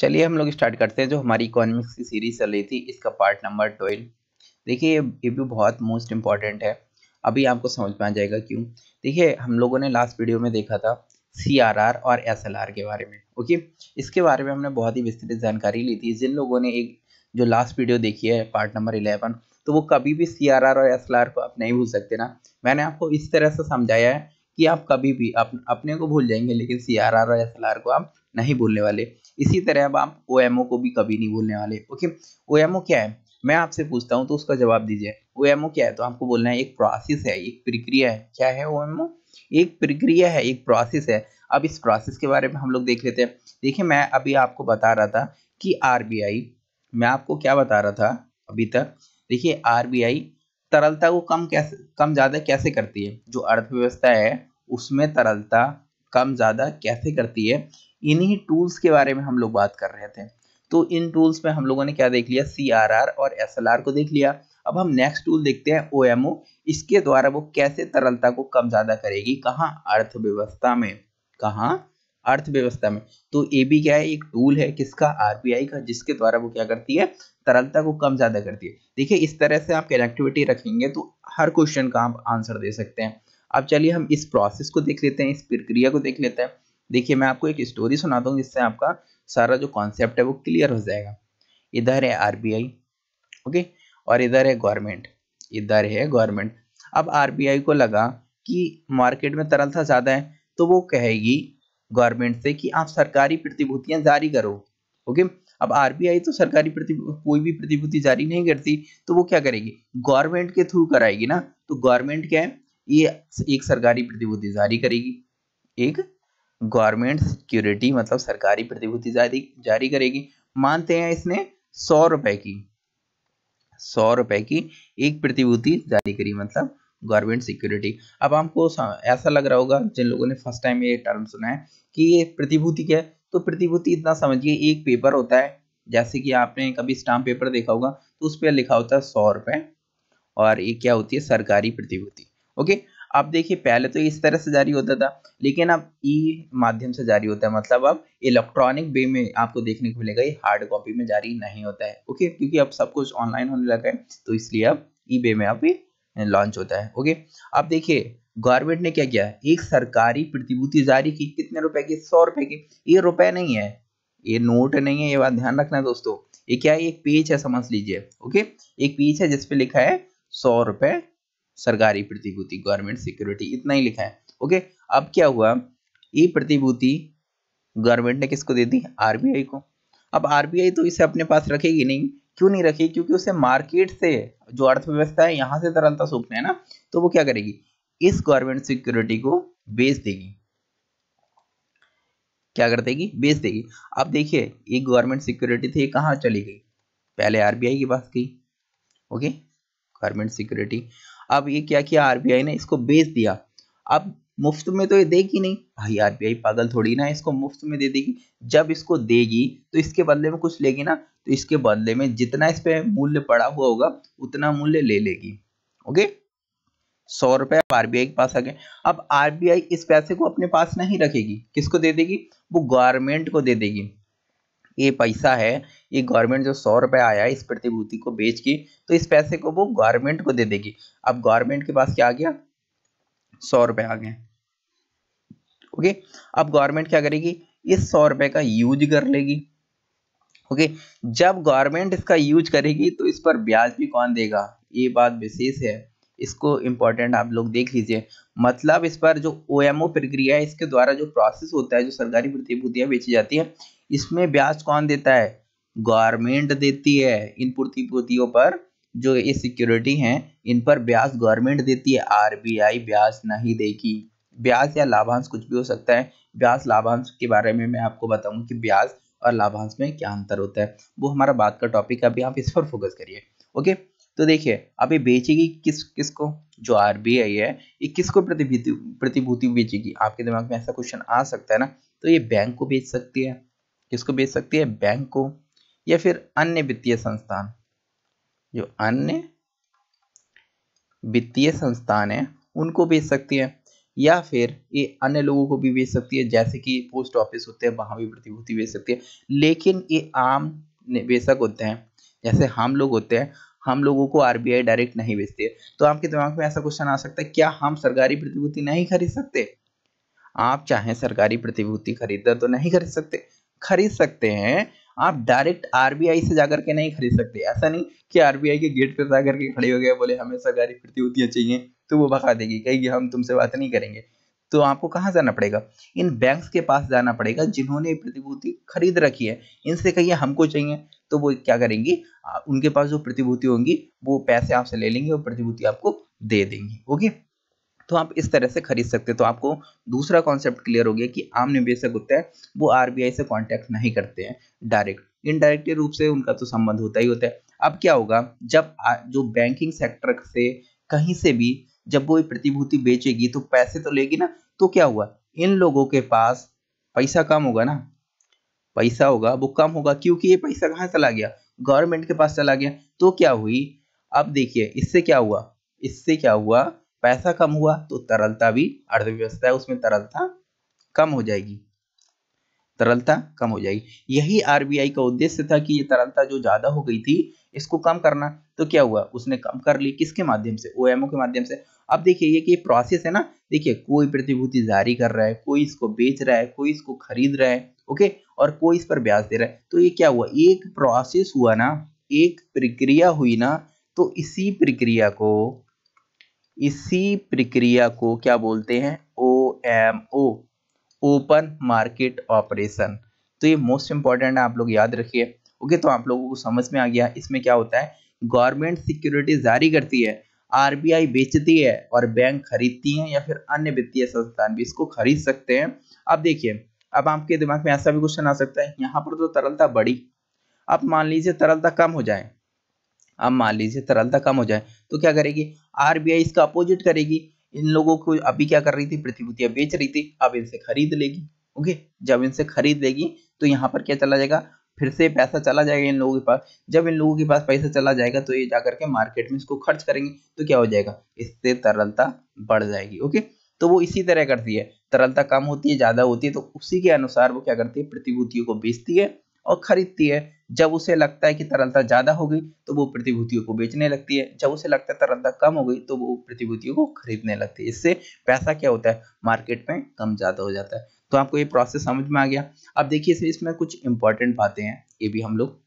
चलिए हम लोग स्टार्ट करते हैं जो हमारी इकोनॉमिक्स की सीरीज चल रही थी इसका पार्ट नंबर ट्वेल्व देखिए ये ये भी बहुत मोस्ट इम्पॉर्टेंट है अभी आपको समझ में आ जाएगा क्यों देखिए हम लोगों ने लास्ट वीडियो में देखा था सी और एस के बारे में ओके इसके बारे में हमने बहुत ही विस्तृत जानकारी ली थी जिन लोगों ने एक जो लास्ट वीडियो देखी है पार्ट नंबर इलेवन तो वो कभी भी सी और एस को आप नहीं भूल सकते ना मैंने आपको इस तरह से समझाया है कि आप कभी भी अप, अपने को भूल जाएंगे लेकिन सी आर आर और एस एल आर को आप नहीं भूलने वाले इसी तरह अब आप ओ एम ओ को भी कभी नहीं भूलने वाले ओके ओ एम ओ क्या है मैं आपसे पूछता हूँ तो उसका जवाब दीजिए ओ एम ओ क्या है तो आपको बोलना है एक प्रोसेस है एक प्रक्रिया है क्या है ओ एम ओ एक प्रक्रिया है एक प्रोसेस है अब इस प्रोसेस के बारे में हम लोग देख लेते हैं देखिए मैं अभी आपको बता रहा था कि आर बी आई मैं आपको क्या बता रहा था अभी तक देखिए आर बी आई तरलता को कम कैसे कम ज़्यादा कैसे करती है जो अर्थव्यवस्था है उसमें तरलता कम ज़्यादा कैसे करती है इन्हीं टूल्स के बारे में हम लोग बात कर रहे थे तो इन टूल्स में हम लोगों ने क्या देख लिया सी और एस को देख लिया अब हम नेक्स्ट टूल देखते हैं ओ इसके द्वारा वो कैसे तरलता को कम ज़्यादा करेगी कहाँ अर्थव्यवस्था में कहाँ अर्थव्यवस्था में तो ए बी क्या है एक टूल है किसका आरबीआई का जिसके द्वारा वो क्या करती है तरलता को कम ज़्यादा करती है देखिए इस तरह से आप कनेक्टिविटी रखेंगे तो हर क्वेश्चन का आप आंसर दे सकते हैं अब चलिए हम इस प्रोसेस को देख लेते हैं इस प्रक्रिया को देख लेते हैं देखिए मैं आपको एक स्टोरी सुनाता हूँ जिससे आपका सारा जो कॉन्सेप्ट है वो क्लियर हो जाएगा इधर है आर ओके और इधर है गवर्नमेंट इधर है गवर्नमेंट अब आर को लगा कि मार्केट में तरलता ज़्यादा है तो वो कहेगी गवर्नमेंट से कि आप सरकारी प्रतिभूतियां जारी करो ओके अब आरबीआई तो सरकारी कोई भी प्रतिभूति जारी नहीं करती तो वो क्या करेगी गवर्नमेंट के थ्रू कराएगी ना तो गवर्नमेंट क्या है ये एक सरकारी प्रतिभूति जारी करेगी एक गवर्नमेंट सिक्योरिटी मतलब सरकारी प्रतिभूति जारी जारी करेगी मानते हैं इसने सौ रुपए की सौ रुपए की एक प्रतिभूति जारी करी मतलब गवर्नमेंट सिक्योरिटी अब आपको ऐसा लग रहा होगा जिन लोगों ने फर्स्ट टाइम ये टर्म सुना है कि ये प्रतिभूति क्या है तो प्रतिभूति इतना समझिए एक पेपर होता है जैसे कि आपने कभी स्टाम्प पेपर देखा होगा तो उस पर लिखा होता है सौ रुपये और ये क्या होती है सरकारी प्रतिभूति ओके अब देखिए पहले तो इस तरह से जारी होता था लेकिन अब ई माध्यम से जारी होता है मतलब अब इलेक्ट्रॉनिक वे में आपको देखने को मिलेगा ये हार्ड कॉपी में जारी नहीं होता है ओके क्योंकि अब सब कुछ ऑनलाइन होने लगा है तो इसलिए अब ई वे में अब ये लॉन्च होता है ओके अब देखिए गवर्नमेंट ने क्या किया एक सरकारी प्रतिभूति जारी की कितने रुपए की सौ रुपए की ये रुपए नहीं है ये नोट नहीं है ये बात ध्यान रखना है दोस्तों ये क्या है एक पेज है समझ लीजिए ओके एक पेज है जिसपे लिखा है सौ रुपए सरकारी प्रतिभूति गवर्नमेंट सिक्योरिटी इतना ही लिखा है ओके अब क्या हुआ ये प्रतिभूति गवर्नमेंट ने किसको दे दी आरबीआई को अब आरबीआई तो इसे अपने पास रखेगी नहीं क्यों नहीं रखेगी क्योंकि उसे मार्केट से जो अर्थव्यवस्था है यहाँ से तरलता सूखना है ना तो वो क्या करेगी इस गवर्नमेंट सिक्योरिटी को बेच देगी क्या कर देगी बेच देगी अब देखिए ये गवर्नमेंट सिक्योरिटी थी कहाँ चली गई पहले आरबीआई की बात की ओके गवर्नमेंट सिक्योरिटी अब ये क्या किया आरबीआई ने इसको बेच दिया अब मुफ्त में तो ये देगी नहीं भाई आरबीआई पागल थोड़ी ना इसको मुफ्त में दे देगी जब इसको देगी तो इसके बदले में कुछ लेगी ना तो इसके बदले में जितना इस पे मूल्य पड़ा हुआ होगा उतना मूल्य ले लेगी ओके सौ रुपए आरबीआई के पास आ गए अब आरबीआई इस पैसे को अपने पास नहीं रखेगी किसको दे देगी वो गवर्नमेंट को दे देगी ये पैसा है ये गवर्नमेंट जो सौ रुपये आया है इस प्रतिभूति को बेच के तो इस पैसे को वो गवर्नमेंट को दे देगी अब गवर्नमेंट के पास क्या आ गया सौ रुपये आ गए ओके अब गवर्नमेंट क्या करेगी इस सौ रुपये का यूज कर लेगी ओके जब गवर्नमेंट इसका यूज करेगी तो इस पर ब्याज भी कौन देगा ये बात विशेष है इसको इम्पोर्टेंट आप लोग देख लीजिए मतलब इस पर जो ओ एम ओ प्रक्रिया है इसके द्वारा जो प्रोसेस होता है जो सरकारी प्रतिभूतियां बेची जाती है इसमें ब्याज कौन देता है गवर्नमेंट देती है इन प्रतिभूतियों पर जो ये सिक्योरिटी हैं इन पर ब्याज गवर्नमेंट देती है आरबीआई ब्याज नहीं देगी ब्याज या लाभांश कुछ भी हो सकता है ब्याज लाभांश के बारे में मैं आपको बताऊं कि ब्याज और लाभांश में क्या अंतर होता है वो हमारा बात का टॉपिक है अभी आप इस पर फोकस करिए ओके तो देखिए अब ये बेचेगी किस किस को जो आर है ये किसको प्रतिभूति प्रतिभूति बेचेगी आपके दिमाग में ऐसा क्वेश्चन आ सकता है ना तो ये बैंक को बेच सकती है किसको बेच सकती है बैंक को या फिर अन्य वित्तीय संस्थान जो अन्य वित्तीय संस्थान है उनको बेच सकती है या फिर ये अन्य लोगों को भी बेच सकती है जैसे कि पोस्ट ऑफिस होते हैं वहां भी प्रतिभूति बेच सकती है लेकिन ये आम निवेशक होते हैं जैसे हम लोग होते हैं हम लोगों को आरबीआई डायरेक्ट नहीं बेचती है तो आपके दिमाग में ऐसा क्वेश्चन आ सकता है क्या हम सरकारी प्रतिभूति नहीं खरीद सकते आप चाहे सरकारी प्रतिभूति खरीदना तो नहीं खरीद सकते खरीद सकते हैं आप डायरेक्ट आरबीआई से जाकर के नहीं खरीद सकते ऐसा नहीं कि आरबीआई के गेट पर जाकर के खड़े हो गए बोले हमें सरकारी प्रतिभूतियाँ चाहिए तो वो भगा देगी कहेगी हम तुमसे बात नहीं करेंगे तो आपको कहाँ जाना पड़ेगा इन बैंक्स के पास जाना पड़ेगा जिन्होंने प्रतिभूति खरीद रखी है इनसे कहिए हमको चाहिए तो वो क्या करेंगी उनके पास जो प्रतिभूति होंगी वो पैसे आपसे ले लेंगे और प्रतिभूति आपको दे देंगी ओके तो आप इस तरह से खरीद सकते हैं तो आपको दूसरा कॉन्सेप्ट क्लियर हो गया कि आम निवेशक होते हैं वो आरबीआई से कांटेक्ट नहीं करते हैं डायरेक्ट इनडायरेक्ट रूप से उनका तो संबंध होता ही होता है अब क्या होगा जब जो बैंकिंग सेक्टर से कहीं से भी जब वो प्रतिभूति बेचेगी तो पैसे तो लेगी ना तो क्या हुआ इन लोगों के पास पैसा कम होगा ना पैसा होगा वो कम होगा क्योंकि ये पैसा कहाँ चला गया गवर्नमेंट के पास चला गया तो क्या हुई अब देखिए इससे क्या हुआ इससे क्या हुआ पैसा कम हुआ तो तरलता भी अर्थव्यवस्था है उसमें तरलता कम हो जाएगी तरलता कम हो जाएगी यही आरबीआई का उद्देश्य था कि ये तरलता जो ज्यादा हो गई थी इसको कम करना तो क्या हुआ उसने कम कर ली किसके माध्यम से ओएमओ के माध्यम से अब देखिए ये कि प्रोसेस है ना देखिए कोई प्रतिभूति जारी कर रहा है कोई इसको बेच रहा है कोई इसको खरीद रहा है ओके और कोई इस पर ब्याज दे रहा है तो ये क्या हुआ एक प्रोसेस हुआ ना एक प्रक्रिया हुई ना तो इसी प्रक्रिया को इसी प्रक्रिया को क्या बोलते हैं O M O open market operation तो ये मोस्ट इंपॉर्टेंट है आप लोग याद रखिए ओके तो आप लोगों को समझ में आ गया इसमें क्या होता है गवर्नमेंट सिक्योरिटी जारी करती है आरबीआई बेचती है और बैंक खरीदती हैं या फिर अन्य वित्तीय संस्थान भी इसको खरीद सकते हैं अब देखिए अब आपके दिमाग में ऐसा भी क्वेश्चन आ सकता है यहाँ पर तो तरलता बढ़ी अब मान लीजिए तरलता कम हो जाए अब मान लीजिए तरलता कम हो जाए तो क्या करेगी आरबीआई इसका अपोजिट करेगी इन लोगों को अभी क्या कर रही थी प्रतिभूतियां बेच रही थी अब इनसे खरीद लेगी ओके जब इनसे खरीद लेगी तो यहाँ पर क्या चला जाएगा फिर से पैसा चला जाएगा इन लोगों के पास जब इन लोगों के पास पैसा चला जाएगा तो ये जाकर के मार्केट में इसको खर्च करेंगे तो क्या हो जाएगा इससे तरलता बढ़ जाएगी ओके तो वो इसी तरह करती है तरलता कम होती है ज्यादा होती है तो उसी के अनुसार वो क्या करती है प्रतिभूतियों को बेचती है और खरीदती है जब उसे लगता है कि तरलता ज्यादा हो गई तो वो प्रतिभूतियों को बेचने लगती है जब उसे लगता है तरलता कम हो गई तो वो प्रतिभूतियों को खरीदने लगती है इससे पैसा क्या होता है मार्केट में कम ज्यादा हो जाता है तो आपको ये प्रोसेस समझ में आ गया अब देखिए इसमें इसमें कुछ इंपॉर्टेंट बातें हैं ये भी हम लोग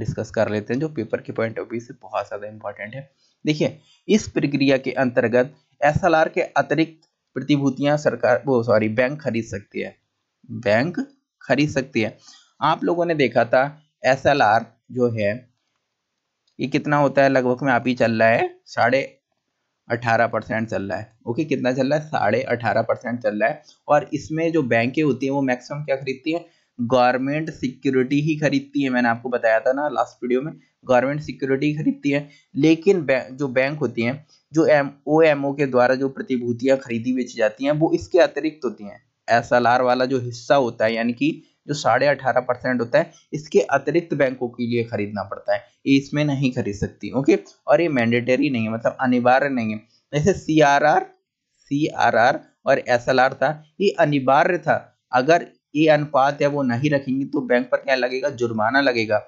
डिस्कस कर लेते हैं जो पेपर के पॉइंट ऑफ व्यू से बहुत ज़्यादा इंपॉर्टेंट है देखिए इस प्रक्रिया के अंतर्गत एस के अतिरिक्त प्रतिभूतियां सरकार वो सॉरी बैंक खरीद सकती है बैंक खरीद सकती है आप लोगों ने देखा था एस जो है ये कितना होता है लगभग में आप ही चल रहा है साढ़े अठारह परसेंट चल रहा है ओके कितना चल रहा है साढ़े अठारह परसेंट चल रहा है और इसमें जो बैंकें होती हैं वो मैक्सिमम क्या खरीदती हैं गवर्नमेंट सिक्योरिटी ही खरीदती है मैंने आपको बताया था ना लास्ट वीडियो में गवर्नमेंट सिक्योरिटी खरीदती है लेकिन बै, जो बैंक होती हैं जो एम ओ एम ओ के द्वारा जो प्रतिभूतियाँ खरीदी बेची जाती हैं वो इसके अतिरिक्त होती हैं एस एल आर वाला जो हिस्सा होता है यानी कि जो साढ़े अठारह परसेंट होता है इसके अतिरिक्त बैंकों के लिए खरीदना पड़ता है ये इसमें नहीं खरीद सकती ओके और ये मैंडेटरी नहीं है मतलब अनिवार्य नहीं है जैसे C R R C R R और एस एल आर था ये अनिवार्य था अगर ये अनुपात है वो नहीं रखेंगे तो बैंक पर क्या लगेगा जुर्माना लगेगा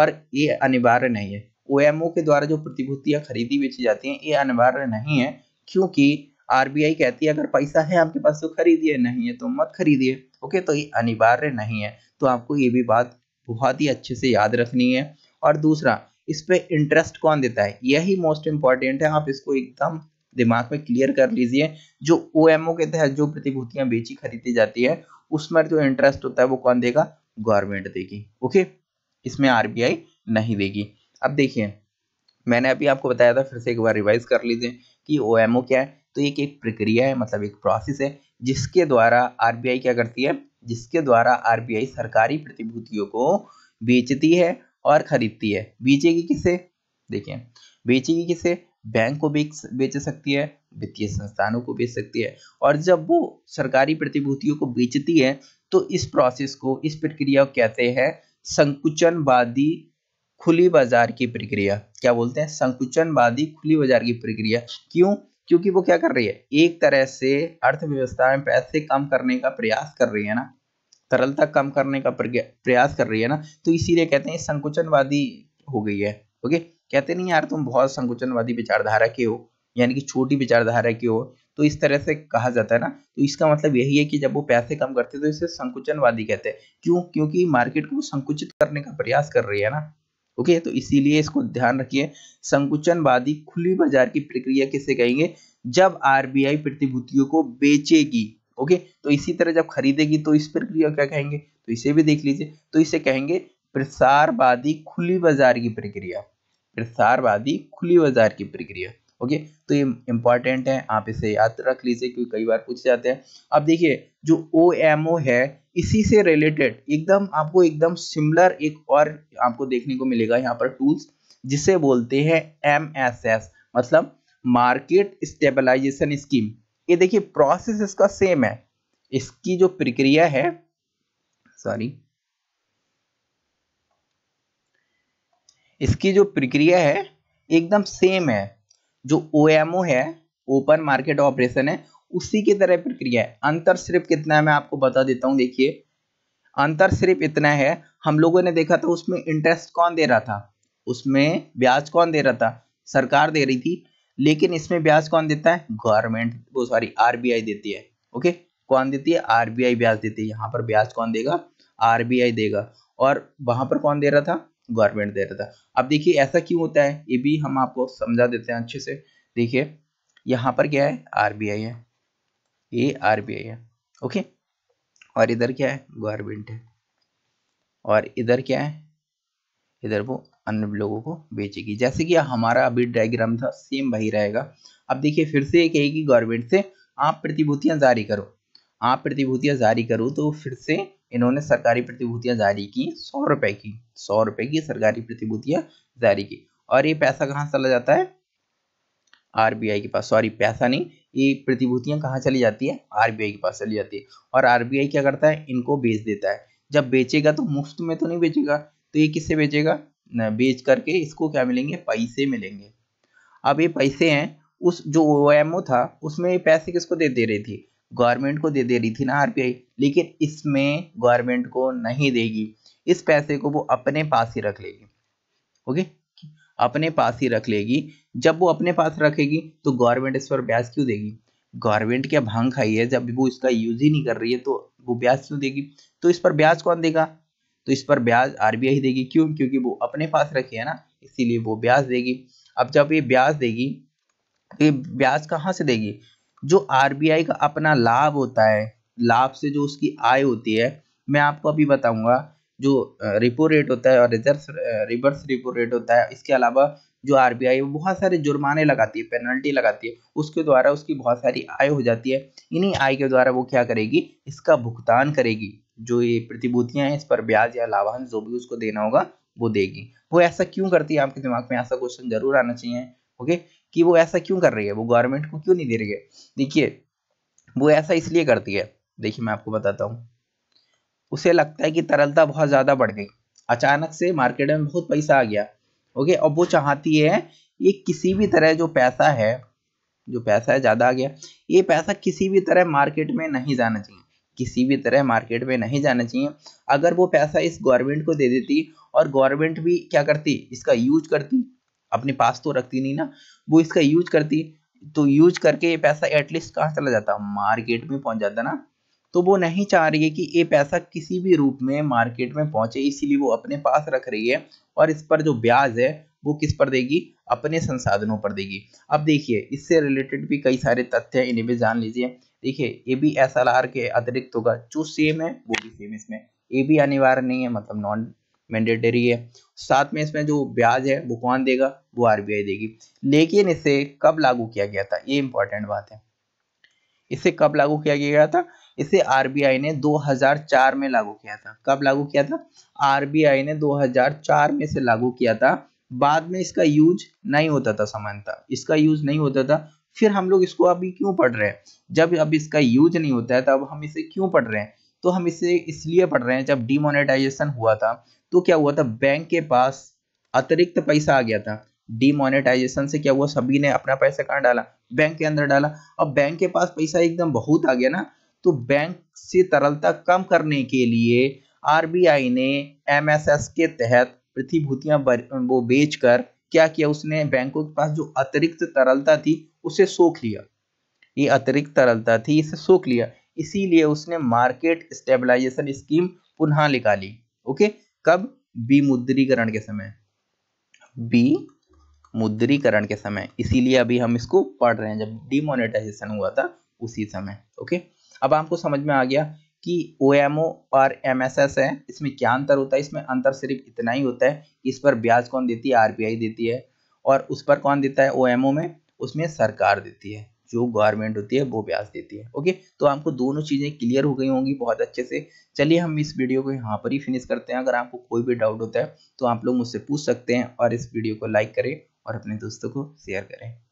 और ये अनिवार्य नहीं है ओ के द्वारा जो प्रतिभूतियां खरीदी बेची जाती हैं ये अनिवार्य नहीं है क्योंकि आरबीआई कहती है अगर पैसा है आपके पास तो खरीदिए नहीं है तो मत खरीदिए ओके तो ये अनिवार्य नहीं है तो आपको ये भी बात बहुत ही अच्छे से याद रखनी है और दूसरा इस पर इंटरेस्ट कौन देता है यही मोस्ट इम्पॉर्टेंट है आप इसको एकदम दिमाग में क्लियर कर लीजिए जो ओ के तहत जो प्रतिभूतियां बेची खरीदी जाती है उसमें जो इंटरेस्ट होता है वो कौन देगा गवर्नमेंट देगी ओके इसमें आरबीआई नहीं देगी अब देखिए मैंने अभी आपको बताया था फिर से एक बार रिवाइज कर लीजिए कि ओ क्या है तो एक एक प्रक्रिया है मतलब एक प्रोसेस है जिसके द्वारा आरबीआई क्या करती है जिसके द्वारा आरबीआई सरकारी प्रतिभूतियों को बेचती है और खरीदती है बेचेगी किसे देखिए बेचेगी किसे बैंक को बेच बेच सकती है वित्तीय संस्थानों को बेच सकती है और जब वो सरकारी प्रतिभूतियों को बेचती है तो इस प्रोसेस को इस प्रक्रिया को कहते हैं संकुचनवादी खुली बाजार की प्रक्रिया क्या बोलते हैं संकुचनवादी खुली बाजार की प्रक्रिया क्यों क्योंकि वो क्या कर रही है एक तरह से अर्थव्यवस्था में पैसे कम करने का प्रयास कर रही है ना तरलता कम करने का प्रयास कर रही है ना तो इसीलिए कहते हैं संकुचनवादी हो गई है ओके कहते नहीं यार तुम बहुत संकुचनवादी विचारधारा के हो यानी कि छोटी विचारधारा के हो तो इस तरह से कहा जाता है ना तो इसका मतलब यही है कि जब वो पैसे कम करते तो इसे संकुचनवादी कहते हैं क्यों क्योंकि मार्केट को संकुचित करने का प्रयास कर रही है ना ओके तो इसीलिए इसको ध्यान रखिए संकुचनवादी खुली बाजार की प्रक्रिया किसे कहेंगे जब आरबीआई प्रतिभूतियों को बेचेगी ओके तो इसी तरह जब खरीदेगी तो इस प्रक्रिया क्या कहेंगे तो इसे भी देख लीजिए तो इसे कहेंगे प्रसारवादी खुली बाजार की प्रक्रिया प्रसारवादी खुली बाजार की प्रक्रिया ओके तो ये इंपॉर्टेंट है आप इसे याद रख लीजिए क्योंकि कई बार पूछ जाते हैं अब देखिए जो ओ एम ओ है इसी से रिलेटेड एकदम आपको एकदम सिमिलर एक और आपको देखने को मिलेगा यहाँ पर टूल्स जिसे बोलते हैं एम एस एस मतलब मार्केट स्टेबलाइजेशन स्कीम ये देखिए प्रोसेस इसका सेम है इसकी जो प्रक्रिया है सॉरी इसकी जो प्रक्रिया है एकदम सेम है जो ओ है ओपन मार्केट ऑपरेशन है उसी की तरह प्रक्रिया है अंतर सिर्फ कितना है मैं आपको बता देता हूँ देखिए अंतर सिर्फ इतना है हम लोगों ने देखा था उसमें इंटरेस्ट कौन दे रहा था उसमें ब्याज कौन दे रहा था सरकार दे रही थी लेकिन इसमें ब्याज कौन देता है गवर्नमेंट वो सॉरी आरबीआई देती है ओके कौन देती है आरबीआई ब्याज देती है यहाँ पर ब्याज कौन देगा आरबीआई देगा और वहां पर कौन दे रहा था गवर्नमेंट दे रहा था अब देखिए ऐसा क्यों होता है ये भी हम आपको समझा देते हैं अच्छे से देखिए यहाँ पर क्या है आरबीआई है ये आरबीआई है ओके और इधर क्या है गवर्नमेंट है और इधर क्या है इधर वो अन्य लोगों को बेचेगी जैसे कि हमारा अभी डायग्राम था सेम वही रहेगा अब देखिए फिर से कहेगी गवर्नमेंट से आप प्रतिभूतियां जारी करो आप प्रतिभूतियां जारी करो तो फिर से इन्होंने सरकारी प्रतिभूतियां जारी की सौ रुपए की सौ रुपए की सरकारी प्रतिभूतियां जारी की और ये पैसा कहाँ चला जाता है आरबीआई के पास सॉरी पैसा नहीं ये प्रतिभूतियां कहाँ चली जाती है आरबीआई के पास चली जाती है और आरबीआई क्या करता है इनको बेच देता है जब बेचेगा तो मुफ्त में तो नहीं बेचेगा तो ये किससे बेचेगा बेच करके इसको क्या मिलेंगे पैसे मिलेंगे अब ये पैसे हैं उस जो ओ था उसमें ये पैसे किसको दे दे रही थी गवर्नमेंट को दे दे रही थी ना आरबीआई लेकिन इसमें गवर्नमेंट को नहीं देगी इस पैसे को वो अपने पास ही रख लेगी ओके अपने पास ही रख लेगी जब वो अपने पास रखेगी तो गवर्नमेंट इस पर ब्याज क्यों देगी गवर्नमेंट क्या भांग खाई है जब वो इसका यूज ही नहीं कर रही है तो वो ब्याज क्यों देगी तो इस पर ब्याज कौन देगा तो इस पर ब्याज आरबीआई देगी क्यों क्योंकि वो अपने पास रखी है ना इसीलिए वो ब्याज देगी अब जब ये ब्याज देगी तो ये ब्याज कहाँ से देगी जो आरबीआई का अपना लाभ होता है लाभ से जो उसकी आय होती है मैं आपको अभी बताऊंगा जो रिपो रेट होता है और रिजर्व रिवर्स रिपो रेट होता है इसके अलावा जो आर बी आई बहुत सारे जुर्माने लगाती है पेनल्टी लगाती है उसके द्वारा उसकी बहुत सारी आय हो जाती है इन्हीं आय के द्वारा वो क्या करेगी इसका भुगतान करेगी जो ये प्रतिभूतियां हैं इस पर ब्याज या लाभांश जो भी उसको देना होगा वो देगी वो ऐसा क्यों करती है आपके दिमाग में ऐसा क्वेश्चन जरूर आना चाहिए ओके कि वो ऐसा क्यों कर रही है वो गवर्नमेंट को क्यों नहीं दे रही है देखिए वो ऐसा इसलिए करती है देखिए मैं आपको बताता हूँ उसे लगता है कि तरलता बहुत ज़्यादा बढ़ गई अचानक से मार्केट में बहुत पैसा आ गया ओके अब वो चाहती है ये किसी भी तरह जो पैसा है जो पैसा है ज़्यादा आ गया ये पैसा किसी भी तरह मार्केट में नहीं जाना चाहिए किसी भी तरह मार्केट में नहीं जाना चाहिए अगर वो पैसा इस गवर्नमेंट को दे देती और गवर्नमेंट भी क्या करती इसका यूज करती अपने पास तो रखती नहीं ना वो इसका यूज करती तो यूज करके ये पैसा एटलीस्ट कहाँ चला जाता मार्केट में पहुंच जाता ना तो वो नहीं चाह रही है कि ये पैसा किसी भी रूप में मार्केट में पहुंचे इसीलिए वो अपने पास रख रही है और इस पर जो ब्याज है वो किस पर देगी अपने संसाधनों पर देगी अब देखिए इससे रिलेटेड भी कई सारे तथ्य हैं इन्हें भी जान लीजिए देखिए ये भी एस एल आर के अतिरिक्त होगा जो सेम है वो भी सेम इसमें ए भी अनिवार्य नहीं है मतलब नॉन मैंडेटरी है साथ में इसमें जो ब्याज है वो कौन देगा वो आरबीआई देगी लेकिन इसे कब लागू किया गया था ये इंपॉर्टेंट बात है इसे कब लागू किया गया था इसे आरबीआई ने 2004 में लागू किया था कब लागू किया था आरबीआई ने 2004 में से लागू किया था बाद में इसका यूज नहीं होता था समानता इसका यूज नहीं होता था फिर हम लोग इसको अभी क्यों पढ़ रहे हैं जब अब इसका यूज नहीं होता है तब हम इसे क्यों पढ़ रहे हैं तो हम इसे इसलिए पढ़ रहे हैं जब डिमोनेटाइजेशन हुआ था तो क्या हुआ था बैंक के पास अतिरिक्त पैसा आ गया था डीमोनेटाइजेशन से क्या हुआ सभी ने अपना पैसा कहाँ डाला बैंक के अंदर डाला अब बैंक के पास पैसा एकदम बहुत आ गया ना तो बैंक से तरलता कम करने के लिए आरबीआई ने एमएसएस के तहत प्रतिभूतियां वो बेचकर क्या किया उसने बैंकों के पास जो अतिरिक्त तरलता थी उसे सोख लिया ये अतिरिक्त तरलता थी इसे सोख लिया इसीलिए उसने मार्केट स्टेबलाइजेशन स्कीम पुनः निकाली ओके कब विमुद्रीकरण के समय बी मुद्रीकरण के समय इसीलिए अभी हम इसको पढ़ रहे हैं जब डिमोनेटाइजेशन हुआ था उसी समय ओके अब आपको समझ में आ गया कि ओ एम ओ और एम एस एस है इसमें क्या अंतर होता है इसमें अंतर सिर्फ इतना ही होता है कि इस पर ब्याज कौन देती है आर देती है और उस पर कौन देता है ओ एम ओ में उसमें सरकार देती है जो गवर्नमेंट होती है वो ब्याज देती है ओके तो आपको दोनों चीज़ें क्लियर हो गई होंगी बहुत अच्छे से चलिए हम इस वीडियो को यहाँ पर ही फिनिश करते हैं अगर आपको कोई भी डाउट होता है तो आप लोग मुझसे पूछ सकते हैं और इस वीडियो को लाइक करें और अपने दोस्तों को शेयर करें